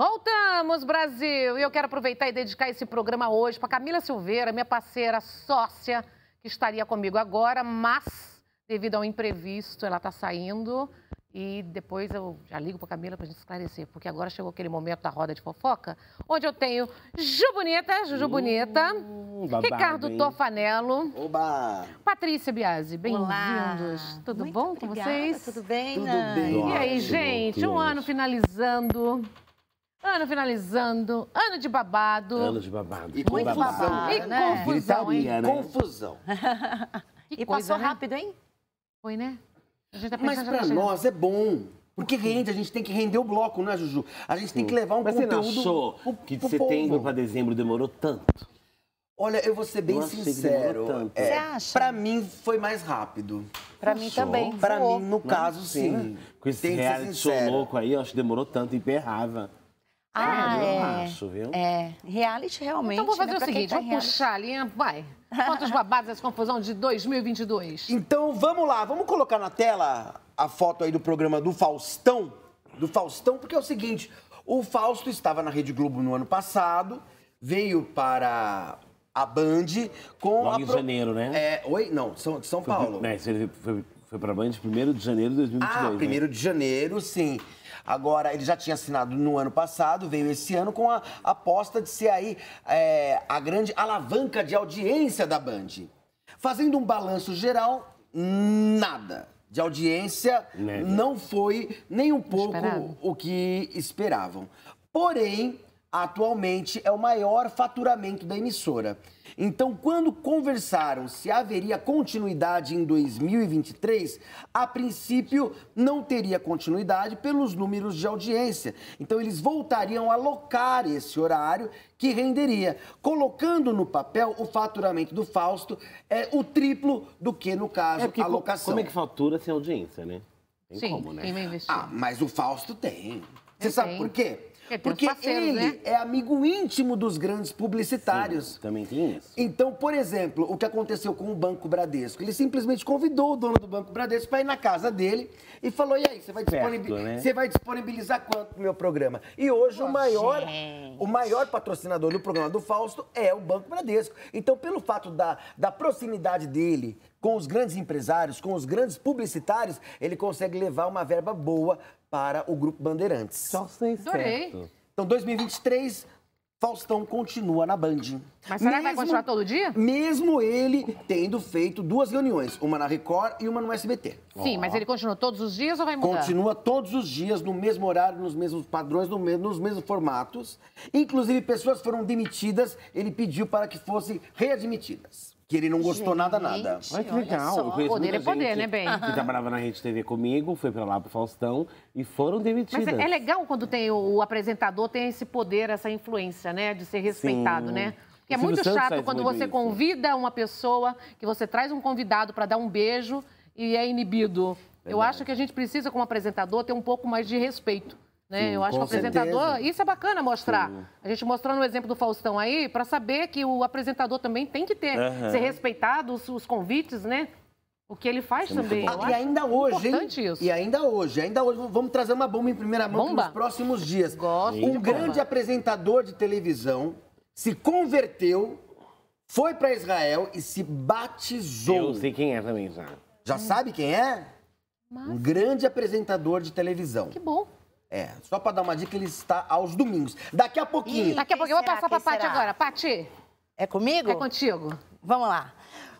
Voltamos, Brasil! E eu quero aproveitar e dedicar esse programa hoje para Camila Silveira, minha parceira, sócia, que estaria comigo agora, mas devido ao imprevisto, ela está saindo. E depois eu já ligo para Camila para a gente esclarecer, porque agora chegou aquele momento da roda de fofoca, onde eu tenho Ju Bonita, Juju Bonita, hum, babado, Ricardo hein? Tofanello, Oba! Patrícia Biasi, bem-vindos. Tudo Muito bom obrigada. com vocês? Tudo bem, Tudo bem. E aí, gente, um ano finalizando. Ano finalizando, ano de babado. Ano de babado. E Muito confusão. Babado, e né? confusão, Gritaria, hein? Né? Confusão. e coisa, passou né? rápido, hein? Foi, né? Tá Mas pra assim. nós é bom. Porque rende, a gente tem que render o bloco, né, Juju? A gente tem que levar um Mas conteúdo... você achou pro, que de setembro para dezembro demorou tanto? Olha, eu vou ser bem sincero. É, você acha? Pra mim foi mais rápido. Pra mim também. Pra mim, no caso, sim. Né? sim. Com esse reality show louco aí, eu acho que demorou tanto e berrava. Ah, é, eu acho, viu? É, reality realmente. Então vou fazer né, o seguinte, tá vou puxar linha, vai. Quantos babados é essa confusão de 2022? Então vamos lá, vamos colocar na tela a foto aí do programa do Faustão, do Faustão, porque é o seguinte, o Fausto estava na Rede Globo no ano passado, veio para a Band com Logo a em janeiro, né? É, oi, não, São, São foi, Paulo. Né, foi, foi, foi para a Band 1 de janeiro de 2022. Ah, 1 né? de janeiro, sim. Agora, ele já tinha assinado no ano passado, veio esse ano com a aposta de ser aí é, a grande alavanca de audiência da Band. Fazendo um balanço geral, nada. De audiência, Neve. não foi nem um pouco Esperado. o que esperavam. Porém, atualmente é o maior faturamento da emissora. Então, quando conversaram se haveria continuidade em 2023, a princípio não teria continuidade pelos números de audiência. Então, eles voltariam a alocar esse horário que renderia, colocando no papel o faturamento do Fausto é o triplo do que no caso é a locação. Como é que fatura sem audiência, né? Tem Sim, como, né? Ah, mas o Fausto tem. Você Eu sabe tenho. por quê? É, Porque ele né? é amigo íntimo dos grandes publicitários. Sim, também tem isso. Então, por exemplo, o que aconteceu com o Banco Bradesco? Ele simplesmente convidou o dono do Banco Bradesco para ir na casa dele e falou: e aí, você vai, disponibilizar, né? vai disponibilizar quanto meu programa? E hoje oh, o, maior, gente. o maior patrocinador do programa do Fausto é o Banco Bradesco. Então, pelo fato da, da proximidade dele com os grandes empresários, com os grandes publicitários, ele consegue levar uma verba boa para o Grupo Bandeirantes. Só sem Adorei. Então, 2023, Faustão continua na Band. Mas será mesmo, que vai continuar todo dia? Mesmo ele tendo feito duas reuniões, uma na Record e uma no SBT. Sim, oh. mas ele continua todos os dias ou vai mudar? Continua todos os dias, no mesmo horário, nos mesmos padrões, no mesmo, nos mesmos formatos. Inclusive, pessoas foram demitidas, ele pediu para que fossem readmitidas que ele não gostou Gente, nada, nada. Olha que legal. Só. poder é poder, né, bem? Que trabalhava na Rede TV comigo, foi pra lá pro Faustão e foram é, demitidas. Mas é, legal quando tem o, o, apresentador tem esse poder, essa influência, né? De ser respeitado, Sim. né? Porque é muito chato quando muito você isso. convida uma pessoa, que você traz um convidado para dar um beijo e é inibido. Verdade. Eu acho que a gente precisa, como apresentador, ter um pouco mais de respeito. Né? Sim, eu acho que o apresentador. Certeza. Isso é bacana mostrar. Sim. A gente mostrando o exemplo do Faustão aí, para saber que o apresentador também tem que ter, uhum. ser respeitado os, os, convites, né? O que ele faz é também. Ah, e ainda hoje, importante hein? Isso. E ainda hoje, ainda hoje, vamos trazer uma bomba em primeira mão bomba. nos próximos dias. Gosto um grande bomba. apresentador de televisão se converteu, foi para Israel e se batizou. Eu sei quem é também, já. Já hum. sabe quem é? Mas... Um grande apresentador de televisão. Que bom. É, só para dar uma dica, ele está aos domingos. Daqui a pouquinho. Ih, daqui a pouquinho eu vou passar para Pati Paty agora. Paty. É comigo? É contigo. Vamos lá.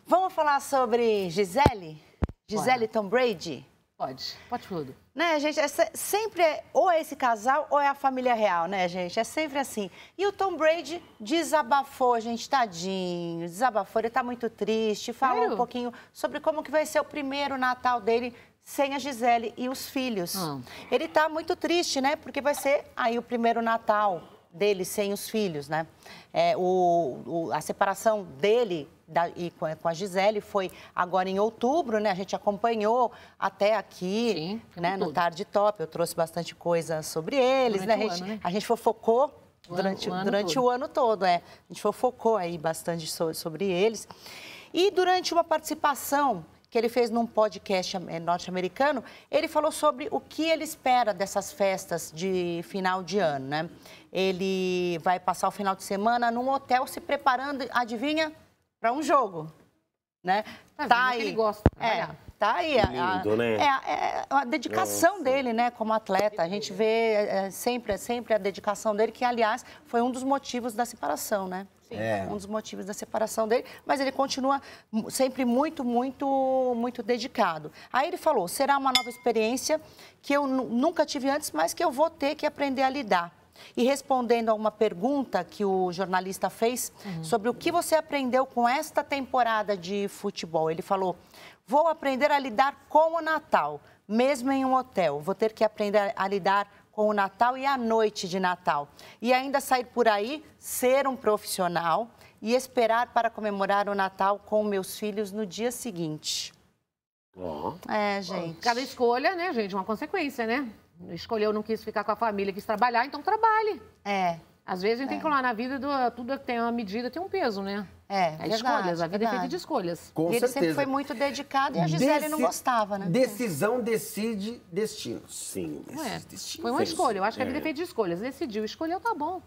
Vamos falar sobre Gisele? Gisele Tom Brady? Pode, pode tudo. Né, gente? É sempre é, ou é esse casal ou é a família real, né, gente? É sempre assim. E o Tom Brady desabafou, gente, tadinho. Desabafou, ele tá muito triste. Falou Sério? um pouquinho sobre como que vai ser o primeiro Natal dele sem a Gisele e os filhos. Hum. Ele tá muito triste, né? Porque vai ser aí o primeiro Natal dele sem os filhos, né? É, o, o, a separação dele da, e com, com, a Gisele foi agora em outubro, né? A gente acompanhou até aqui, Sim, né? No Tarde Top, eu trouxe bastante coisa sobre eles, né? A, gente, ano, né? a gente fofocou o durante, ano, o, ano durante todo. o ano todo, é. A gente fofocou aí bastante sobre eles. E durante uma participação que ele fez num podcast eh, norte-americano, ele falou sobre o que ele espera dessas festas de final de ano, né? Ele vai passar o final de semana num hotel se preparando, adivinha, para um jogo, né? Tá, tá aí. ele gosta. Tá é, tá aí. Lindo, a, né? É, é, é a dedicação Nossa. dele, né, como atleta. A gente vê é, sempre, sempre a dedicação dele, que aliás foi um dos motivos da separação, né? É. um dos motivos da separação dele, mas ele continua sempre muito, muito, muito dedicado. Aí ele falou: será uma nova experiência que eu nunca tive antes, mas que eu vou ter que aprender a lidar. E respondendo a uma pergunta que o jornalista fez uhum. sobre o que você aprendeu com esta temporada de futebol, ele falou: Vou aprender a lidar com o Natal, mesmo em um hotel. Vou ter que aprender a lidar com o Natal e a noite de Natal. E ainda sair por aí, ser um profissional e esperar para comemorar o Natal com meus filhos no dia seguinte. É, gente. Cada escolha, né, gente? Uma consequência, né? escolheu, não quis ficar com a família, quis trabalhar, então trabalhe. É. Às vezes a gente é. tem que falar, na vida, tudo tem uma medida tem um peso, né? É, é verdade, escolhas, a vida verdade. é feita de escolhas. Com e certeza. ele sempre foi muito dedicado e a Gisele Deci... não gostava, né? Decisão decide destino. Sim, é. destino. Foi uma escolha, eu acho que a vida é, é feita de escolhas. Decidiu, escolheu, tá bom.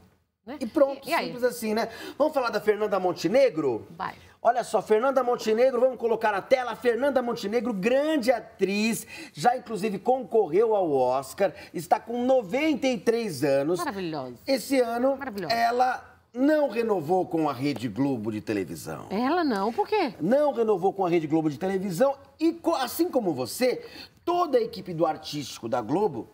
Né? E pronto, e, simples assim, né? Vamos falar da Fernanda Montenegro? Vai. Olha só, Fernanda Montenegro, vamos colocar na tela. Fernanda Montenegro, grande atriz, já inclusive concorreu ao Oscar, está com 93 anos. Maravilhosa. Esse ano, Maravilhosa. ela não renovou com a Rede Globo de televisão. Ela não, por quê? Não renovou com a Rede Globo de televisão e, assim como você, toda a equipe do artístico da Globo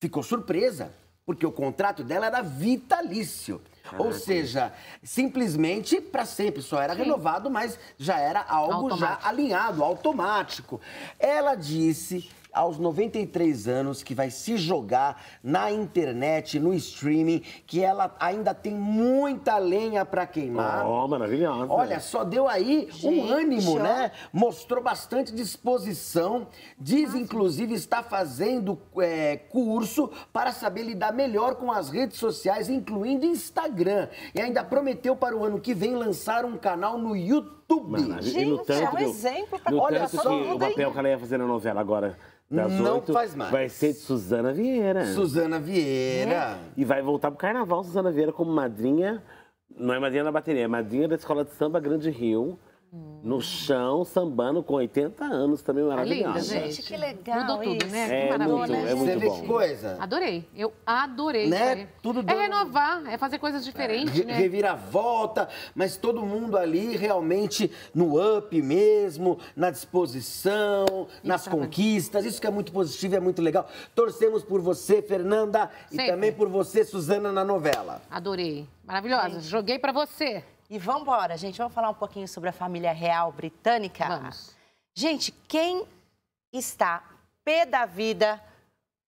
ficou surpresa, porque o contrato dela era vitalício. Caraca. Ou seja, simplesmente para sempre, só era Sim. renovado, mas já era algo automático. já alinhado, automático. Ela disse aos 93 anos, que vai se jogar na internet, no streaming, que ela ainda tem muita lenha para queimar. Oh, maravilhosa. Olha, só deu aí Gente, um ânimo, né? Mostrou bastante disposição. Diz, inclusive, está fazendo é, curso para saber lidar melhor com as redes sociais, incluindo Instagram. E ainda prometeu para o ano que vem lançar um canal no YouTube YouTube. Maravilha. E no Gente, tanto é um que eu- exemplo pra Olha, só tá que o aí. papel que ela ia fazer na novela agora das Não oito faz mais. vai ser de Suzana Vieira. Suzana Vieira. É. E vai voltar pro carnaval Suzana Vieira como madrinha. Não é madrinha da bateria, é madrinha da escola de samba Grande Rio. No chão, sambando com 80 anos, também é maravilhosa. linda, gente, que legal. Mudou tudo, isso. né? É, que maravilha. Muito, é muito Você bom. coisa. Adorei. Eu adorei. Né? Tudo É renovar, é fazer coisas diferentes. É. Né? Reviravolta, mas todo mundo ali realmente no up mesmo, na disposição, isso, nas tá conquistas. Bem. Isso que é muito positivo, é muito legal. Torcemos por você, Fernanda, Sempre. e também por você, Suzana, na novela. Adorei. Maravilhosa. Sim. Joguei para você. E vamos embora, gente. Vamos falar um pouquinho sobre a família real britânica? Vamos. Gente, quem está pé da vida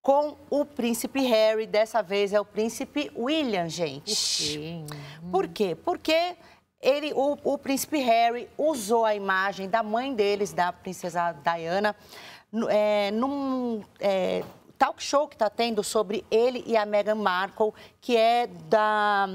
com o príncipe Harry, dessa vez é o príncipe William, gente. Sim. Por quê? Porque ele, o, o príncipe Harry usou a imagem da mãe deles, da princesa Diana, é, num é, talk show que está tendo sobre ele e a Meghan Markle, que é da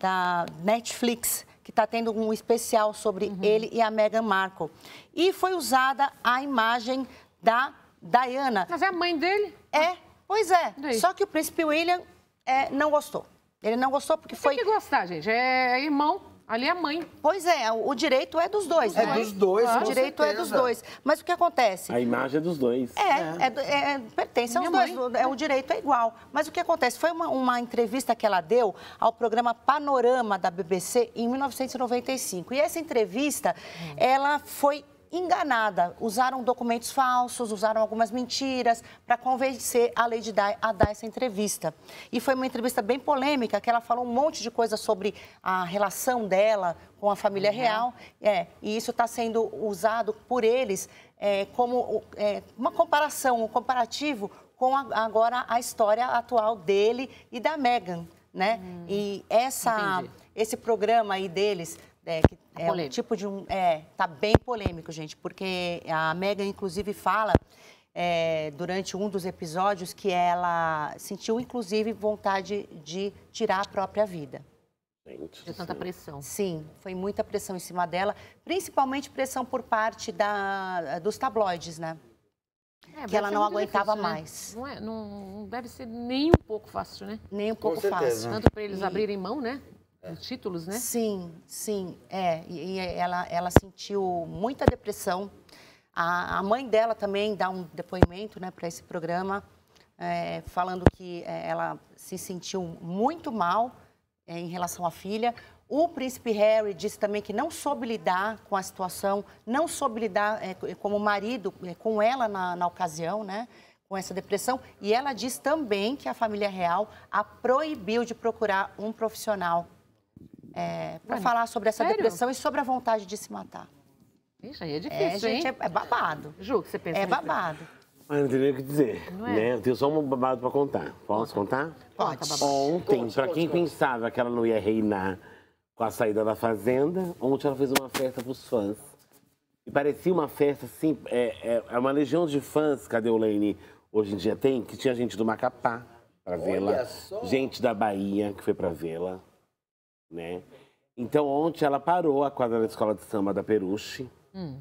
da Netflix, que está tendo um especial sobre uhum. ele e a Meghan Markle. E foi usada a imagem da Diana. Mas é a mãe dele? É, pois é. Só que o príncipe William é, não gostou. Ele não gostou porque Tem foi. Tem que gostar, gente. É irmão. Ali é a mãe. Pois é, o direito é dos dois. É né? dos dois, claro. O direito é certeza. é dos dois. Mas o que acontece? A imagem é dos dois. É, é. é, é, é pertence aos Minha dois. É, o direito é igual. Mas o que acontece? Foi uma, uma entrevista que ela deu ao programa Panorama da BBC em 1995. E essa entrevista, hum. ela foi enganada. Usaram documentos falsos, usaram algumas mentiras para convencer a Lady Di a dar essa entrevista. E foi uma entrevista bem polêmica, que ela falou um monte de coisa sobre a relação dela com a família uhum. real. É, e isso está sendo usado por eles é, como é, uma comparação, um comparativo com a, agora a história atual dele e da Meghan, né? Uhum. E essa, esse programa aí deles é, que tá é um tipo de um. É, tá bem polêmico, gente, porque a Megan, inclusive, fala é, durante um dos episódios que ela sentiu, inclusive, vontade de tirar a própria vida. Gente, de tanta sim. pressão. Sim, foi muita pressão em cima dela, principalmente pressão por parte da, dos tabloides, né? É, que ela não aguentava difícil, né? mais. Não, é, não, deve ser nem um pouco fácil, né? Nem um pouco fácil. Tanto para eles e... abrirem mão, né? títulos, né? Sim, sim, é. E, e ela, ela sentiu muita depressão. A, a, mãe dela também dá um depoimento né, para esse programa, é, falando que é, ela se sentiu muito mal é, em relação à filha. O príncipe Harry disse também que não soube lidar com a situação, não soube lidar é, como marido é, com ela na, na ocasião, né? com essa depressão. E ela diz também que a família real a proibiu de procurar um profissional é, para falar sobre essa sério? depressão e sobre a vontade de se matar. Isso aí é, é difícil, é, gente, hein? É, é babado. Ju, você pensa É babado. Mas ah, não não teria o que dizer, é? né? Eu tenho só um babado para contar. Posso contar? Pode. Ontem, para quem pode. pensava que ela não ia reinar com a saída da Fazenda, ontem ela fez uma festa pros fãs. E parecia uma festa, assim, é, é, é uma legião de fãs, cadê a Lane? Hoje em dia tem, que tinha gente do Macapá para vê-la. Gente da Bahia que foi para vê-la né? Então, ontem ela parou a quadra da escola de samba da Peruche, hum.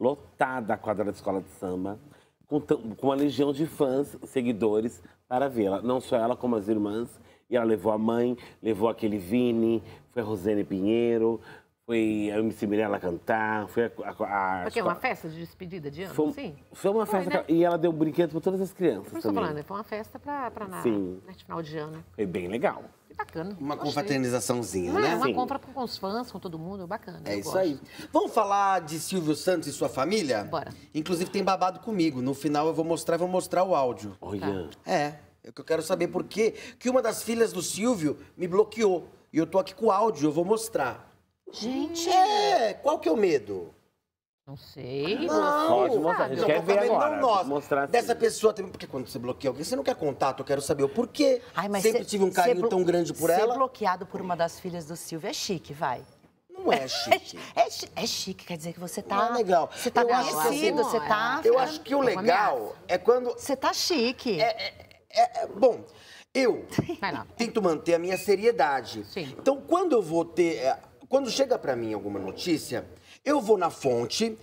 lotada a quadra da escola de samba, com, com uma legião de fãs, seguidores, para vê-la. Não só ela, como as irmãs. E ela levou a mãe, levou aquele Vini, foi a Rosane Pinheiro, foi a MC Mirella cantar, foi a... a, a Porque é uma festa de despedida de ano, foi, sim? Foi uma foi, festa, né? e ela deu um brinquedo para todas as crianças Por isso também. Falando, né? foi uma festa para na, na final de ano. Foi bem legal. Bacana. Uma Gostei. confraternizaçãozinha, Não, né? Uma Sim. compra com os fãs, com todo mundo, bacana. É isso gosto. aí. Vamos falar de Silvio Santos e sua família? Bora. Inclusive tem babado comigo. No final eu vou mostrar, vou mostrar o áudio. Olha. Tá. É. é eu quero saber por quê que uma das filhas do Silvio me bloqueou. E eu tô aqui com o áudio, eu vou mostrar. Gente! É, qual que é o medo? Não sei. Não, Pode mostrar, a quer ver agora. Não nós, mostrar dessa pessoa também, porque quando você bloqueia alguém, você não quer contato, eu quero saber o porquê. Ai, mas Sempre tive um carinho tão grande por ser ela. Ser bloqueado por uma das filhas do Silvio é chique, vai. Não é, é chique. É, é, é, chique, quer dizer que você tá. Não é legal. Você tá conhecido, você tá. Eu acho que o legal é quando. Você tá chique. É, é, é, é bom, eu tento manter a minha seriedade. Sim. Então, quando eu vou ter. Quando chega para mim alguma notícia eu vou na fonte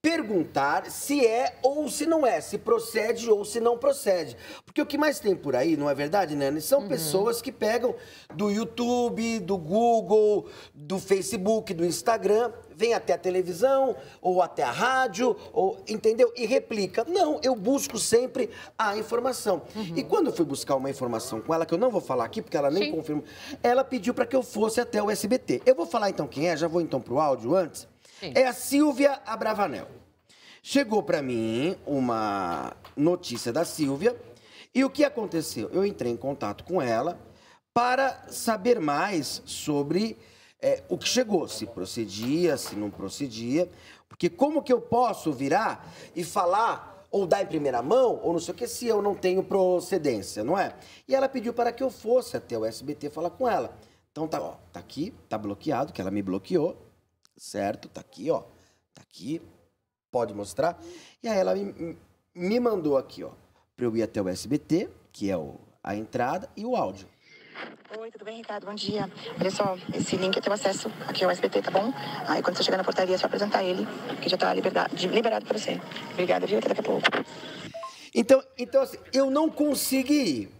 perguntar se é ou se não é, se procede ou se não procede. Porque o que mais tem por aí, não é verdade, Nani? São uhum. pessoas que pegam do YouTube, do Google, do Facebook, do Instagram, vem até a televisão ou até a rádio, ou, entendeu? E replica. Não, eu busco sempre a informação. Uhum. E quando eu fui buscar uma informação com ela, que eu não vou falar aqui porque ela nem confirmou, confirma, ela pediu para que eu fosse até o SBT. Eu vou falar então quem é, já vou então pro áudio antes é a Silvia Abravanel. Chegou para mim uma notícia da Silvia e o que aconteceu? Eu entrei em contato com ela para saber mais sobre é, o que chegou, se procedia, se não procedia, porque como que eu posso virar e falar ou dar em primeira mão ou não sei o que se eu não tenho procedência, não é? E ela pediu para que eu fosse até o SBT falar com ela. Então tá, ó, tá aqui, tá bloqueado, que ela me bloqueou certo? Tá aqui, ó. Tá aqui. Pode mostrar. E aí ela me, me mandou aqui, ó, para eu ir até o SBT, que é o, a entrada, e o áudio. Oi, tudo bem, Ricardo? Bom dia. Olha só, esse link é teu acesso aqui ao SBT, tá bom? Aí quando você chegar na portaria, é só apresentar ele, que já tá liberado, liberado pra você. Obrigada, viu? Até daqui a pouco. Então, então assim, eu não consegui ir,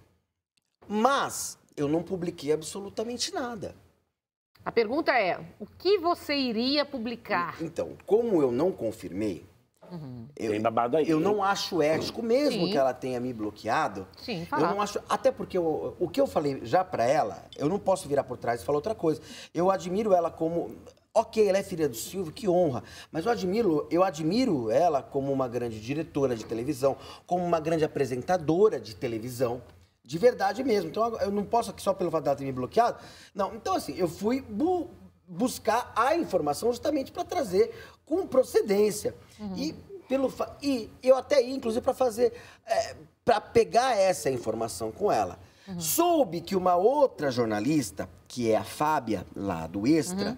mas eu não publiquei absolutamente nada. A pergunta é: o que você iria publicar? Então, como eu não confirmei, Uhum. Eu, babado aí. Eu né? não acho ético, mesmo Sim. que ela tenha me bloqueado. Sim, fala. Eu não acho. Até porque eu, o que eu falei já para ela, eu não posso virar por trás e falar outra coisa. Eu admiro ela como. Ok, ela é filha do Silvio, que honra. Mas eu admiro, eu admiro ela como uma grande diretora de televisão, como uma grande apresentadora de televisão. De verdade mesmo. Então eu não posso aqui só pelo fato de ter me bloqueado. Não, então assim, eu fui bu buscar a informação justamente para trazer com procedência. Uhum. E, pelo e eu até ia, inclusive, para fazer. É, para pegar essa informação com ela. Uhum. Soube que uma outra jornalista, que é a Fábia, lá do Extra, uhum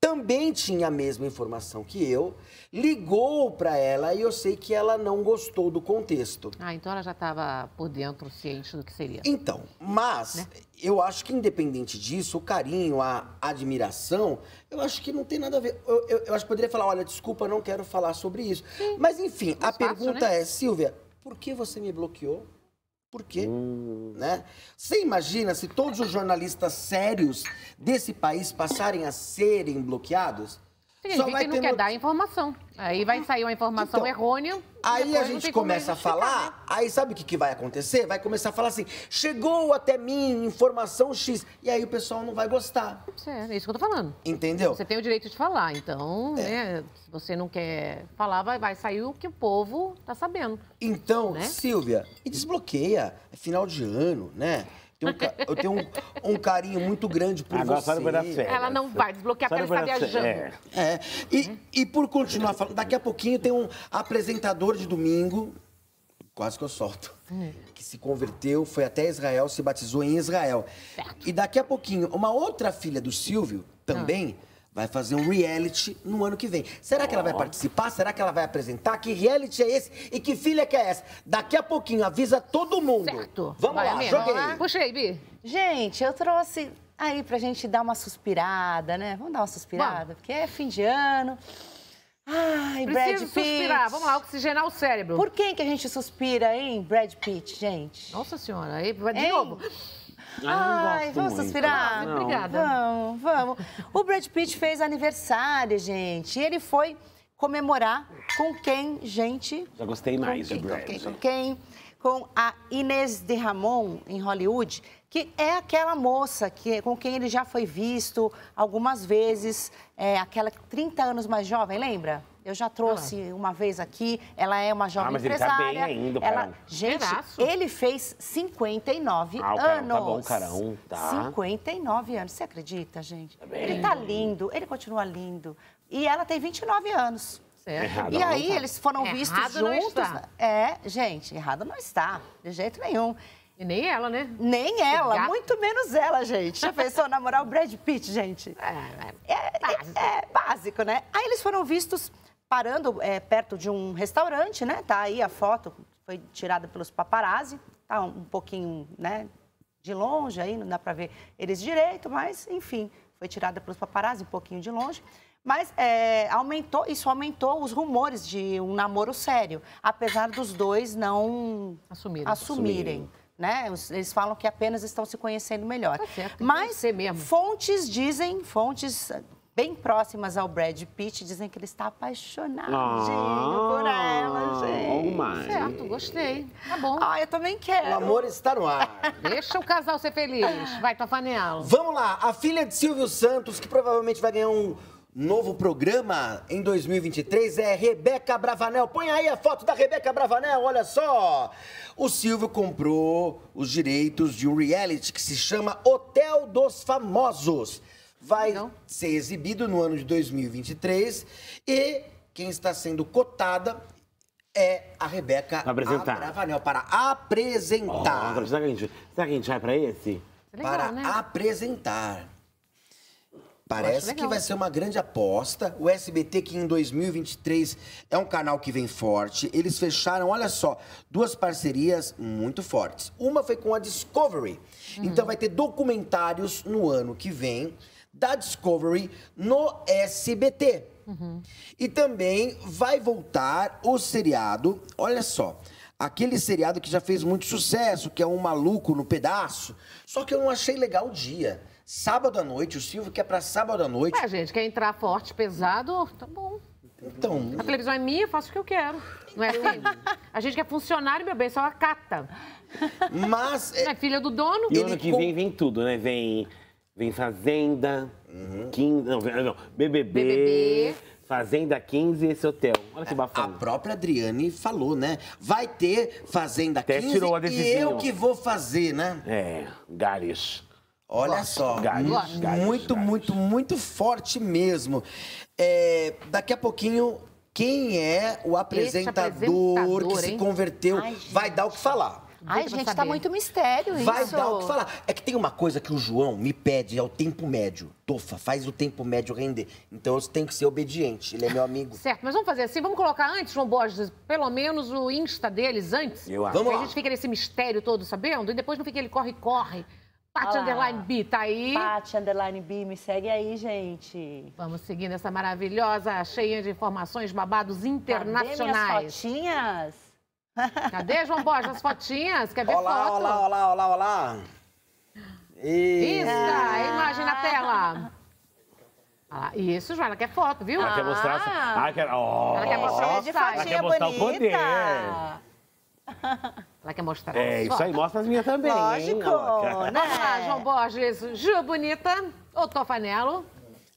também tinha a mesma informação que eu, ligou para ela e eu sei que ela não gostou do contexto. Ah, então ela já estava por dentro, ciente do que seria. Então, mas né? eu acho que independente disso, o carinho, a admiração, eu acho que não tem nada a ver. Eu, eu, eu acho que poderia falar, olha, desculpa, não quero falar sobre isso. Sim. Mas enfim, é a pergunta né? é, Silvia, por que você me bloqueou? Por quê? Hum. Né? Você imagina se todos os jornalistas sérios desse país passarem a serem bloqueados? Tem Só vai que não quer dar informação. Aí vai sair uma informação então, errônea. Aí a gente começa a falar, né? aí sabe o que, que vai acontecer? Vai começar a falar assim: chegou até mim informação X. E aí o pessoal não vai gostar. É, é isso que eu tô falando. Entendeu? Você tem o direito de falar, então, é. né, se você não quer falar, vai, vai sair o que o povo tá sabendo. Então, né? Silvia, e desbloqueia. É final de ano, né? Tenho um, eu tenho um, um, carinho muito grande por Agora, você. Agora sério. Ela não vai desbloquear porque ela está viajando. É. é. E, hum? e por continuar falando, daqui a pouquinho tem um apresentador de domingo, quase que eu solto, hum. que se converteu, foi até Israel, se batizou em Israel. Certo. E daqui a pouquinho, uma outra filha do Silvio, também... Ah vai fazer um reality no ano que vem. Será que ela vai participar? Será que ela vai apresentar? Que reality é esse? E que filha que é essa? Daqui a pouquinho, avisa todo mundo. Certo. Vamos vai, lá, joguei. Vamos lá. Puxei, Bi. Gente, eu trouxe aí pra gente dar uma suspirada, né? Vamos dar uma suspirada, porque é fim de ano. Ai, Brad Pitt. suspirar. Vamos lá, oxigenar o cérebro. Por quem que a gente suspira, hein, Brad Pitt, gente? Nossa senhora, aí vai de hein? novo. Ah, Ai, vamos suspirar? Não, Obrigada. Vamos, vamos. O Brad Pitt fez aniversário, gente. E ele foi comemorar com quem, gente? Já gostei mais do Brad. Com quem? Com a Inês de Ramon, em Hollywood, que é aquela moça que, com quem ele já foi visto algumas vezes, é, aquela 30 anos mais jovem, lembra? Eu já trouxe ah. uma vez aqui, ela é uma jovem ah, mas empresária. Ele tá bem ainda, ela... Gente, Geraço. ele fez 59 ah, o carão, anos. Tá bom, carão, tá. 59 anos. Você acredita, gente? Tá bem. Ele tá lindo, ele continua lindo. E ela tem 29 anos. Errado, e aí tá. eles foram errado vistos juntos. É, gente, errado não está, de jeito nenhum. E nem ela, né? Nem ela, muito menos ela, gente. Já pensou namorar o Brad Pitt, gente? É, é, é, é, básico, né? Aí eles foram vistos parando é, perto de um restaurante, né? Tá aí a foto, foi tirada pelos paparazzi, tá um, pouquinho, né? De longe aí, não dá para ver eles direito, mas enfim, foi tirada pelos paparazzi um pouquinho de longe. Mas é, aumentou, isso aumentou os rumores de um namoro sério, apesar dos dois não assumirem. assumirem. Né? Eles falam que apenas estão se conhecendo melhor. Tá certo, Mas mesmo. fontes dizem, fontes bem próximas ao Brad Pitt, dizem que ele está apaixonadinho ah, por ela, oh gente. Oh my. Certo, gostei. Tá bom. Ah, eu também quero. O amor está no ar. Deixa o casal ser feliz. Vai, Tafanel. Vamos lá. A filha de Silvio Santos, que provavelmente vai ganhar um novo programa em 2023 é Rebeca Bravanel. Põe aí a foto da Rebeca Bravanel, olha só. O Silvio comprou os direitos de um reality que se chama Hotel dos Famosos vai ser exibido no ano de 2023 e quem está sendo cotada é a Rebeca apresentar. Abravanel para apresentar. Oh, será, que a gente, será que a gente vai para esse? É legal, para né? apresentar. Parece que vai ser uma grande aposta. O SBT, que em 2023 é um canal que vem forte, eles fecharam, olha só, duas parcerias muito fortes. Uma foi com a Discovery. Então uhum. Então vai ter documentários no ano que vem da Discovery no SBT. Uhum. E também vai voltar o seriado, olha só, aquele seriado que já fez muito sucesso, que é um maluco no pedaço. Só que eu não achei legal o dia. Sábado à noite, o Silvio quer pra sábado à noite. É, gente, quer entrar forte, pesado, tá bom. Então. A televisão é minha, eu faço o que eu quero. Não é assim? A gente quer é funcionário, meu bem, só acata. Mas. É, é filha do dono. E ano que vem, vem tudo, né? Vem Vem Fazenda, uhum. 15, não, não, BBB, BBB, Fazenda 15 e esse hotel. É Olha que é, bafão. A própria Adriane falou, né? Vai ter Fazenda Até 15 tirou a e eu que vou fazer, né? É, Gares. Olha Gosto. só, Gares, muito, Gares, muito, Gares. muito, muito forte mesmo. É, daqui a pouquinho, quem é o apresentador, apresentador que hein? se converteu Ai, vai dar o que falar. Ai, gente, tá muito mistério isso. Vai dar o que falar. É que tem uma coisa que o João me pede, é o tempo médio. Tofa, faz o tempo médio render. Então eu tenho que ser obediente, ele é meu amigo. Certo, mas vamos fazer assim, vamos colocar antes, João Borges, pelo menos o Insta deles antes. Eu acho. Vamos lá. a gente fica nesse mistério todo, sabendo? E depois não fica ele corre-corre. Pati Underline B, tá aí? Pati Underline B, me segue aí, gente. Vamos seguindo essa maravilhosa, cheia de informações, babados internacionais. Cadê minhas fotinhas? Cadê, João Borges, as fotinhas? Quer ver olá, foto? Olá, olá, olá, olá, olá. Isso, tá, a imagem na tela. Ah, isso, Joana, quer foto, viu? Ela ah. quer mostrar... Ah, quer... Oh. Ela quer mostrar, ela ela quer mostrar bonita. o poder. Ela quer mostrar. É, isso aí, mostra as minhas também. Lógico. Hein, Vamos né? lá, João Borges. Ju Bonita ou Tofanelo?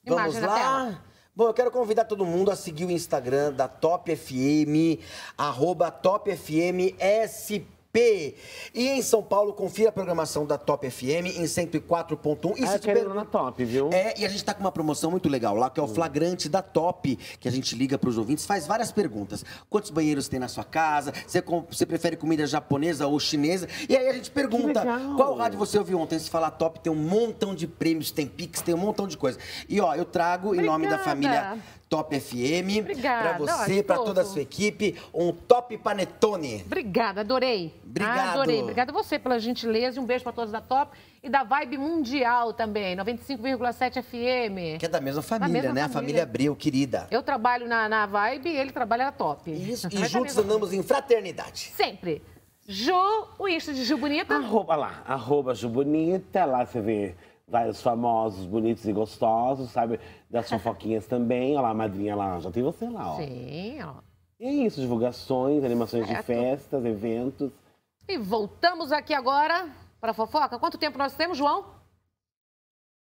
Imagem Vamos lá. na tela. Bom, eu quero convidar todo mundo a seguir o Instagram da Top FM, arroba Top FM SP. P. E em São Paulo, confia a programação da Top FM em 104.1. E é, se te per... na Top, viu? É, e a gente está com uma promoção muito legal lá, que é o hum. flagrante da Top, que a gente liga para os ouvintes, faz várias perguntas. Quantos banheiros tem na sua casa? Você, você prefere comida japonesa ou chinesa? E aí a gente pergunta, qual rádio você ouviu ontem? Se falar Top, tem um montão de prêmios, tem Pix, tem um montão de coisa. E ó, eu trago, Obrigada. em nome da família Top FM, para você, para toda a sua equipe, um Top Panetone. Obrigada, adorei. Ah, Obrigado. Ah, adorei. Obrigada a você pela gentileza e um beijo para todos da Top e da Vibe Mundial também, 95,7 FM. Que é da mesma família, da mesma né? Família. A família Abril, querida. Eu trabalho na, na Vibe e ele trabalha na Top. Isso, e juntos andamos em fraternidade. Sempre. Ju, o Insta de Ju Bonita. Arroba lá, arroba Ju Bonita, lá você vê vários famosos, bonitos e gostosos, sabe? Das fofoquinhas também. Olha lá, madrinha lá, já tem você lá, ó. Sim, ó. E é isso, divulgações, animações certo. de festas, eventos. E voltamos aqui agora para a fofoca. Quanto tempo nós temos, João?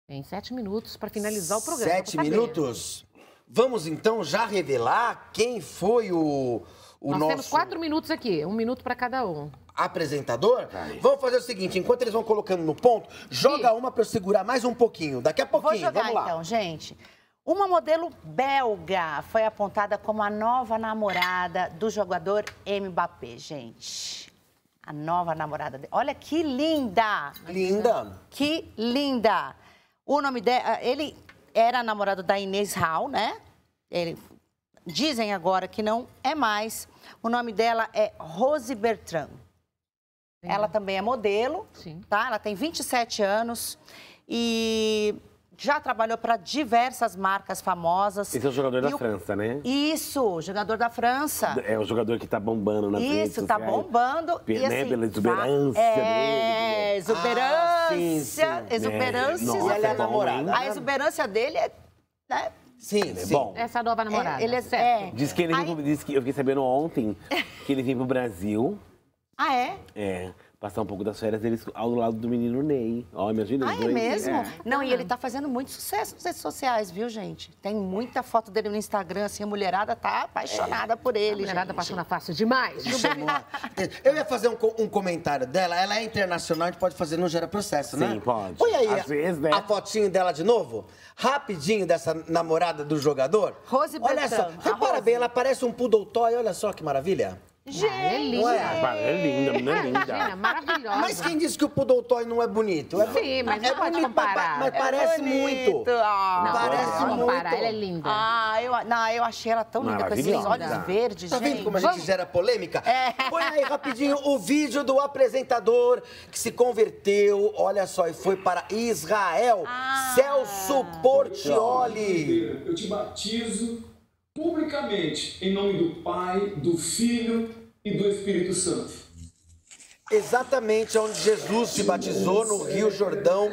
Tem sete minutos para finalizar o programa. Sete minutos? Vamos então já revelar quem foi o, o nós nosso. Temos quatro minutos aqui, um minuto para cada um apresentador, vamos fazer o seguinte: enquanto eles vão colocando no ponto, joga Sim. uma para eu segurar mais um pouquinho. Daqui a pouquinho, Vou jogar, vamos lá. Então, gente. Uma modelo belga foi apontada como a nova namorada do jogador Mbappé, gente a nova namorada dele. Olha que linda! Linda! Que linda! O nome dele, eh, ele era namorado da Inês Hall, né? Ele, dizem agora que não é mais. O nome dela é Rose Bertrand. Ela também é modelo, Sim. tá? Ela tem 27 anos e já trabalhou para diversas marcas famosas. Esse é o jogador da o... França, né? Isso, jogador da França. É o jogador que está bombando na Isso, está bombando. P e, né, assim, pela exuberância é, dele. É, exuberância. Ah, sim, sim. Exuberância. É. é a então, namorada. A né? exuberância dele é... Né? Sim, é sim. Bom, Essa nova é, namorada. É, ele é, certo. É. Diz que ele Aí... diz que eu fiquei sabendo ontem que ele veio pro Brasil. Ah, é? É passar um pouco das férias deles ao lado do menino Ney. Ó, imagina os ah, é dois. é mesmo? Né? É. Não, e ele tá fazendo muito sucesso nas redes sociais, viu, gente? Tem muita foto dele no Instagram, assim, a mulherada tá apaixonada é. por ele. A mulherada apaixona fácil demais. Eu ia fazer um, um, comentário dela, ela é internacional, a gente pode fazer, não gera processo, Sim, né? Sim, pode. Olha aí Às a, vezes, né? a fotinho dela de novo, rapidinho dessa namorada do jogador. Rose Olha Bertão, só, repara bem, ela parece um poodle toy, olha só que maravilha. Gente! é linda. Ela é linda, a é ah, linda. Imagina, maravilhosa. Mas quem disse que o Pudoltói não é bonito? É, Sim, é mas é não pode bonito, comparar. Mas parece é muito. Ah, não, parece não muito. comparar, ela é linda. Ah, eu, não, eu achei ela tão linda, com esses olhos verdes, tá gente. Tá vendo como a gente gera polêmica? É. Põe aí rapidinho o vídeo do apresentador que se converteu, olha só, e foi para Israel, ah. Celso Portioli. Eu te batizo publicamente, em nome do Pai, do Filho e do Espírito Santo. Exatamente onde Jesus se batizou, no Rio Jordão,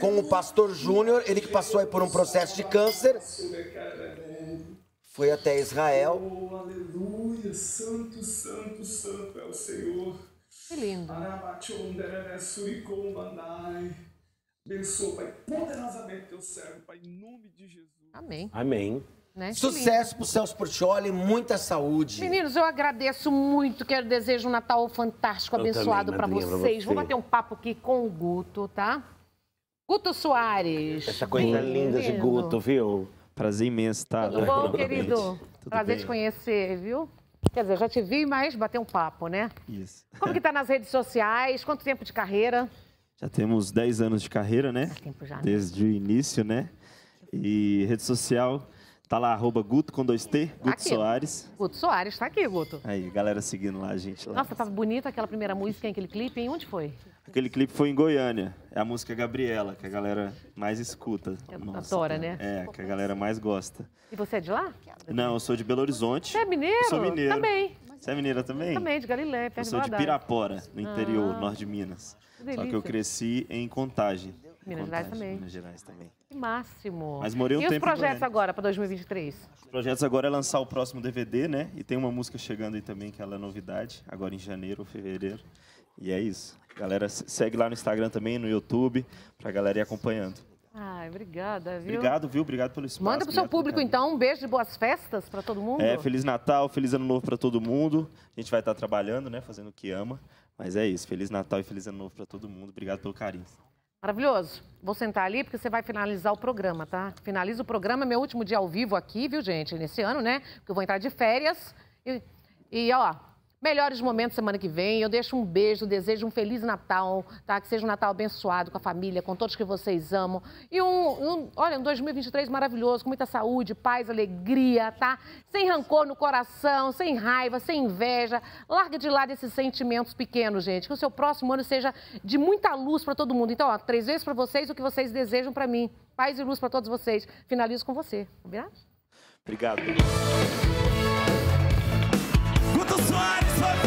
com o pastor Júnior, ele que passou aí por um processo de câncer. Foi até Israel. Oh, aleluia, santo, santo, santo é o Senhor. Que lindo. Abençoa, Pai, poderosamente teu servo, Pai, em nome de Jesus. Amém. Amém. Né? Sucesso pro Celso Portioli, muita saúde. Meninos, eu agradeço muito, quero desejo um Natal fantástico, eu abençoado para vocês. Você. Vou bater um papo aqui com o Guto, tá? Guto Soares. Essa coisa linda de Guto, viu? Prazer imenso tá? Tudo bom, querido? Tudo Prazer bem. te conhecer, viu? Quer dizer, já te vi, mas bater um papo, né? Isso. Como que tá nas redes sociais? Quanto tempo de carreira? Já temos 10 anos de carreira, né? Tempo já, né? Desde o início, né? E rede social, Tá lá, arroba Guto com dois T, Guto tá aqui. Soares. Guto Soares, tá aqui, Guto. Aí, galera seguindo lá a gente. Lá. Nossa, tava bonita aquela primeira música, aquele clipe, hein? Onde foi? Aquele clipe foi em Goiânia. É a música Gabriela, que a galera mais escuta. Nossa, Adora, né? É, que a galera mais gosta. E você é de lá? Não, eu sou de Belo Horizonte. Você é mineiro? Eu sou mineiro. Também. Você é mineira também? Também, de Galiléia. perto Eu sou de Pirapora, no interior, ah, norte de Minas. Só que eu cresci em Contagem. Minas Gerais também. Minas Gerais também. Que máximo. Mas morei um e tempo os projetos agora para 2023? Os projetos agora é lançar o próximo DVD, né? E tem uma música chegando aí também que é ela é novidade, agora em janeiro ou fevereiro. E é isso. Galera, segue lá no Instagram também, no YouTube, para a galera ir acompanhando. Ai, obrigada, viu? Obrigado, viu? Obrigado pelo espaço. Manda pro seu público, então, um beijo de boas festas para todo mundo. É, Feliz Natal, Feliz Ano Novo para todo mundo. A gente vai estar tá trabalhando, né, fazendo o que ama. Mas é isso, Feliz Natal e Feliz Ano Novo para todo mundo. Obrigado pelo carinho. Maravilhoso. Vou sentar ali porque você vai finalizar o programa, tá? Finaliza o programa, meu último dia ao vivo aqui, viu, gente? Nesse ano, né? Porque eu vou entrar de férias. E, e ó, melhores momentos semana que vem. Eu deixo um beijo, desejo um feliz Natal, tá? Que seja um Natal abençoado com a família, com todos que vocês amam. E um, um olha, um 2023 maravilhoso, com muita saúde, paz, alegria, tá? Sem rancor no coração, sem raiva, sem inveja. Larga de lado esses sentimentos pequenos, gente. Que o seu próximo ano seja de muita luz para todo mundo. Então, ó, três vezes para vocês o que vocês desejam para mim. Paz e luz para todos vocês. Finalizo com você, combinado? Obrigado. one.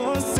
você.